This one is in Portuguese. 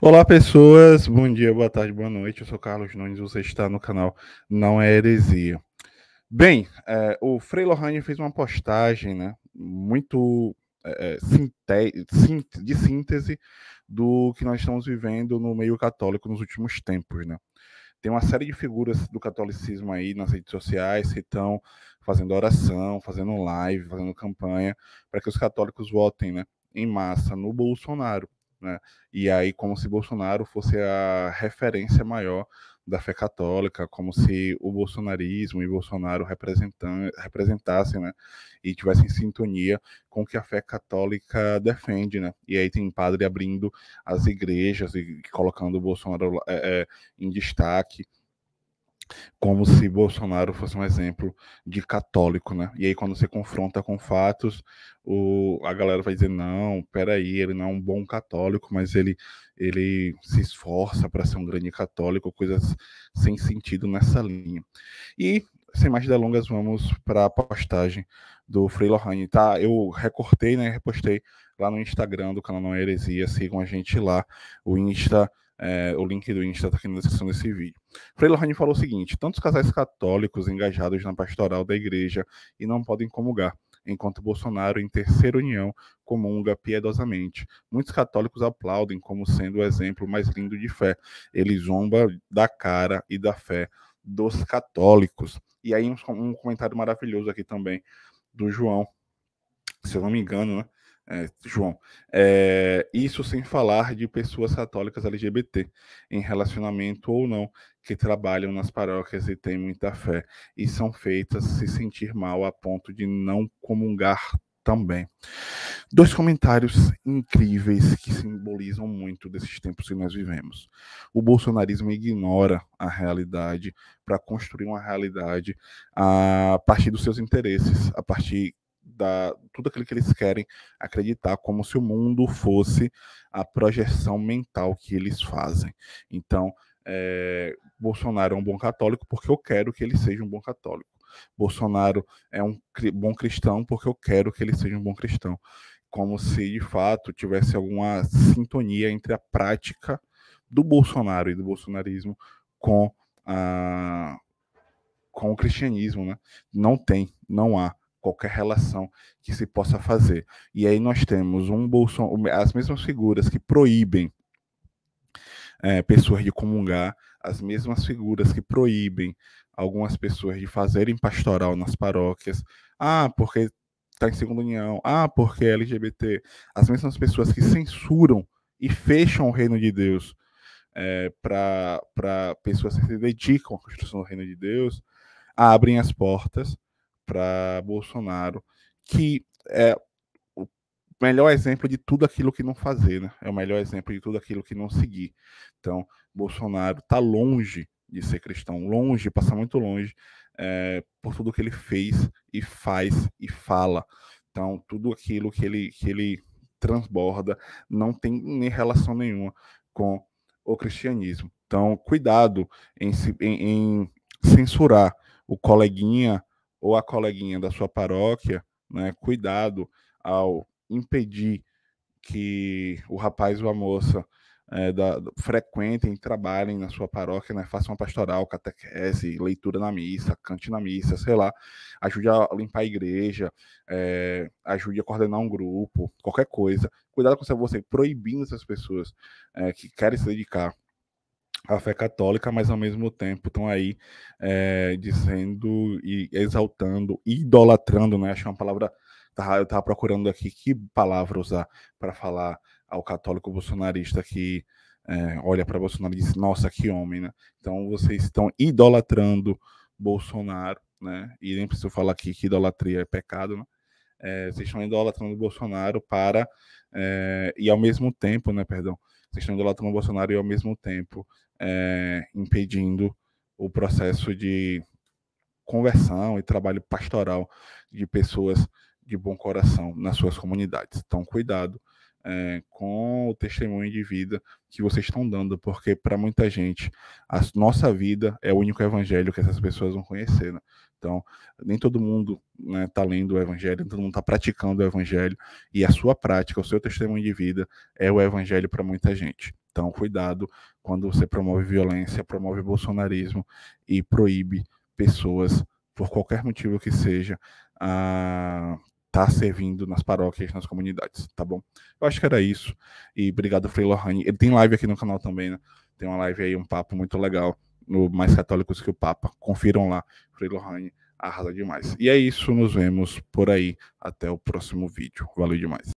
Olá, pessoas. Bom dia, boa tarde, boa noite. Eu sou Carlos Nunes. Você está no canal Não é Heresia. Bem, é, o Frei Lohane fez uma postagem né, muito é, é de síntese do que nós estamos vivendo no meio católico nos últimos tempos. Né? Tem uma série de figuras do catolicismo aí nas redes sociais que estão fazendo oração, fazendo live, fazendo campanha para que os católicos votem né, em massa no Bolsonaro. Né? E aí, como se Bolsonaro fosse a referência maior da fé católica, como se o bolsonarismo e Bolsonaro representassem, né, e tivessem sintonia com o que a fé católica defende, né. E aí tem padre abrindo as igrejas e colocando o Bolsonaro é, é, em destaque como se Bolsonaro fosse um exemplo de católico, né? E aí quando você confronta com fatos, o, a galera vai dizer não, peraí, ele não é um bom católico, mas ele ele se esforça para ser um grande católico, coisas sem sentido nessa linha. E sem mais delongas, vamos para a postagem do Frei Lohane, tá? Eu recortei, né? Repostei lá no Instagram do canal Não é Heresia. Sigam a gente lá. O Insta é, o link do Insta está aqui na descrição desse vídeo. Frei Lohane falou o seguinte: tantos casais católicos engajados na pastoral da igreja e não podem comungar, enquanto Bolsonaro, em terceira união, comunga piedosamente. Muitos católicos aplaudem como sendo o exemplo mais lindo de fé. Ele zomba da cara e da fé dos católicos. E aí, um, um comentário maravilhoso aqui também do João, se eu não me engano, né? é, João. É, isso sem falar de pessoas católicas LGBT, em relacionamento ou não, que trabalham nas paróquias e têm muita fé, e são feitas se sentir mal a ponto de não comungar também. Dois comentários incríveis que simbolizam muito desses tempos que nós vivemos. O bolsonarismo ignora a realidade para construir uma realidade a partir dos seus interesses, a partir da, tudo aquilo que eles querem acreditar, como se o mundo fosse a projeção mental que eles fazem. Então, é, Bolsonaro é um bom católico porque eu quero que ele seja um bom católico. Bolsonaro é um bom cristão porque eu quero que ele seja um bom cristão. Como se de fato tivesse alguma sintonia entre a prática do Bolsonaro e do bolsonarismo com, a, com o cristianismo. Né? Não tem, não há qualquer relação que se possa fazer. E aí nós temos um Bolson, as mesmas figuras que proíbem é, pessoas de comungar, as mesmas figuras que proíbem algumas pessoas de fazerem pastoral nas paróquias. Ah, porque está em segunda união. Ah, porque é LGBT. As mesmas pessoas que censuram e fecham o reino de Deus é, para pessoas que se dedicam à construção do reino de Deus, abrem as portas para Bolsonaro, que é o melhor exemplo de tudo aquilo que não fazer, né? É o melhor exemplo de tudo aquilo que não seguir. Então, Bolsonaro está longe de ser cristão, longe, passa muito longe é, por tudo que ele fez e faz e fala. Então, tudo aquilo que ele, que ele transborda não tem nem relação nenhuma com o cristianismo. Então, cuidado em, em, em censurar o coleguinha ou a coleguinha da sua paróquia, né, cuidado ao impedir que o rapaz ou a moça é, da, frequentem, trabalhem na sua paróquia, né, façam uma pastoral, catequese, leitura na missa, cante na missa, sei lá, ajude a limpar a igreja, é, ajude a coordenar um grupo, qualquer coisa. Cuidado com você proibindo essas pessoas é, que querem se dedicar a fé católica, mas ao mesmo tempo estão aí é, dizendo e exaltando, idolatrando, né? Achei é uma palavra, eu estava procurando aqui que palavra usar para falar ao católico bolsonarista que é, olha para Bolsonaro e diz, nossa, que homem, né? Então vocês estão idolatrando Bolsonaro, né? E nem preciso falar aqui que idolatria é pecado, né? É, vocês estão idolatrando Bolsonaro para e ao mesmo tempo, né? Perdão, vocês estão idolatrando Bolsonaro e ao mesmo tempo é, impedindo o processo de conversão e trabalho pastoral de pessoas de bom coração nas suas comunidades. Então, cuidado é, com o testemunho de vida que vocês estão dando, porque para muita gente a nossa vida é o único evangelho que essas pessoas vão conhecer. Né? Então, nem todo mundo está né, tá lendo o evangelho, nem todo mundo está praticando o evangelho, e a sua prática, o seu testemunho de vida é o evangelho para muita gente. Então, cuidado quando você promove violência, promove bolsonarismo e proíbe pessoas, por qualquer motivo que seja, a tá servindo nas paróquias, nas comunidades, tá bom? Eu acho que era isso. E obrigado, Frei Lohane. Ele tem live aqui no canal também, né? Tem uma live aí, um papo muito legal, no Mais Católicos que o Papa. Confiram lá, Frei Lohane arrasa demais. E é isso, nos vemos por aí. Até o próximo vídeo. Valeu demais.